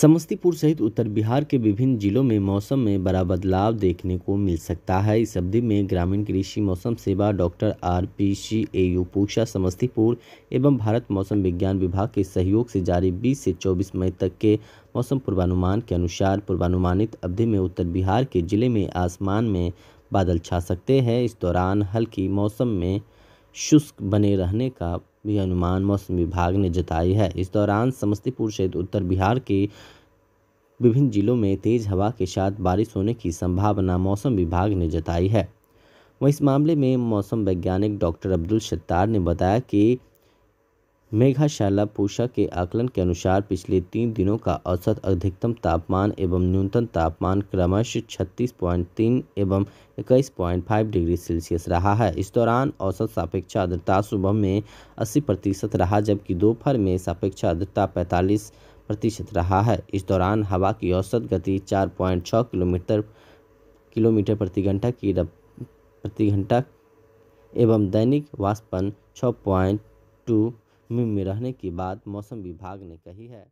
समस्तीपुर सहित उत्तर बिहार के विभिन्न जिलों में मौसम में बड़ा बदलाव देखने को मिल सकता है इस अवधि में ग्रामीण कृषि मौसम सेवा doctor R P C A U Pusa Samastipur एवं भारत मौसम विज्ञान विभाग के सहयोग से जारी 20 से 24 मई तक के मौसम पूर्वानुमान के अनुसार पूर्वानुमानित अवधि में उत्तर बिहार के जिले में आसमान में बादल छा सकते हैं इस दौरान हल्की मौसम में शुष्क बने रहने का भी अनुमान मौसम विभाग ने जताई है इस दौरान समस्तीपुर सहित उत्तर बिहार के विभिन्न जिलों में तेज हवा के साथ बारिश होने की संभावना मौसम विभाग ने जताई है वहीं इस मामले में मौसम वैज्ञानिक डॉक्टर अब्दुल सत्तार ने बताया कि मेघाशाला पूषा के आकलन के अनुसार पिछले तीन दिनों का औसत अधिकतम तापमान एवं न्यूनतम तापमान क्रमश छत्तीस पॉइंट तीन एवं इक्कीस पॉइंट फाइव डिग्री सेल्सियस रहा है इस दौरान औसत सापेक्ष आर्द्रता सुबह में अस्सी प्रतिशत रहा जबकि दोपहर में सापेक्ष आर्द्रता पैंतालीस प्रतिशत रहा है इस दौरान हवा की औसत गति चार पॉइंट छः किलोमीटर किलोमीटर प्रति घंटा की प्रति घंटा एवं दैनिक वास्पन छः पॉइंट टू में रहने की बात मौसम विभाग ने कही है